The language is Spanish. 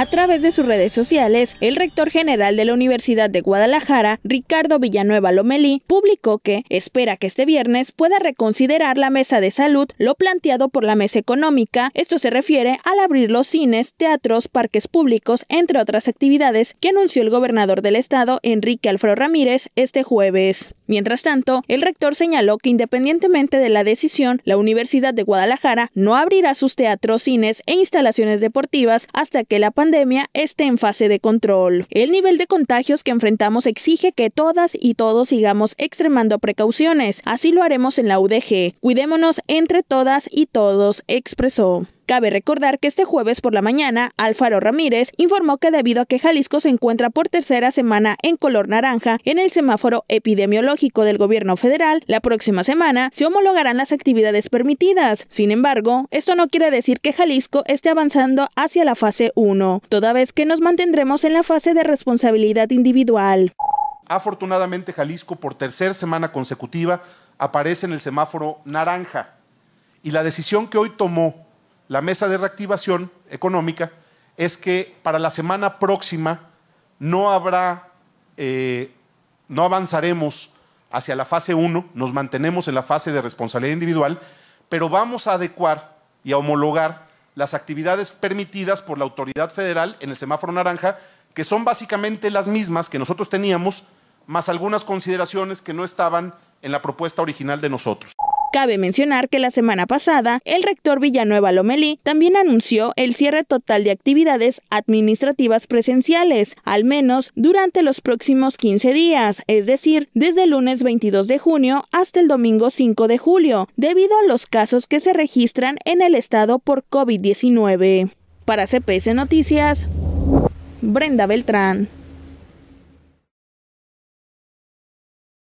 A través de sus redes sociales, el rector general de la Universidad de Guadalajara, Ricardo Villanueva Lomelí, publicó que espera que este viernes pueda reconsiderar la mesa de salud lo planteado por la mesa económica. Esto se refiere al abrir los cines, teatros, parques públicos, entre otras actividades que anunció el gobernador del estado, Enrique Alfredo Ramírez, este jueves. Mientras tanto, el rector señaló que independientemente de la decisión, la Universidad de Guadalajara no abrirá sus teatros, cines e instalaciones deportivas hasta que la pandemia esté en fase de control. El nivel de contagios que enfrentamos exige que todas y todos sigamos extremando precauciones. Así lo haremos en la UDG. Cuidémonos entre todas y todos, expresó. Cabe recordar que este jueves por la mañana, Alfaro Ramírez informó que debido a que Jalisco se encuentra por tercera semana en color naranja en el semáforo epidemiológico del gobierno federal, la próxima semana se homologarán las actividades permitidas. Sin embargo, esto no quiere decir que Jalisco esté avanzando hacia la fase 1, toda vez que nos mantendremos en la fase de responsabilidad individual. Afortunadamente, Jalisco por tercera semana consecutiva aparece en el semáforo naranja y la decisión que hoy tomó la mesa de reactivación económica es que para la semana próxima no habrá, eh, no avanzaremos hacia la fase 1, nos mantenemos en la fase de responsabilidad individual, pero vamos a adecuar y a homologar las actividades permitidas por la autoridad federal en el semáforo naranja, que son básicamente las mismas que nosotros teníamos, más algunas consideraciones que no estaban en la propuesta original de nosotros. Cabe mencionar que la semana pasada, el rector Villanueva Lomelí también anunció el cierre total de actividades administrativas presenciales, al menos durante los próximos 15 días, es decir, desde el lunes 22 de junio hasta el domingo 5 de julio, debido a los casos que se registran en el estado por COVID-19. Para CPS Noticias, Brenda Beltrán.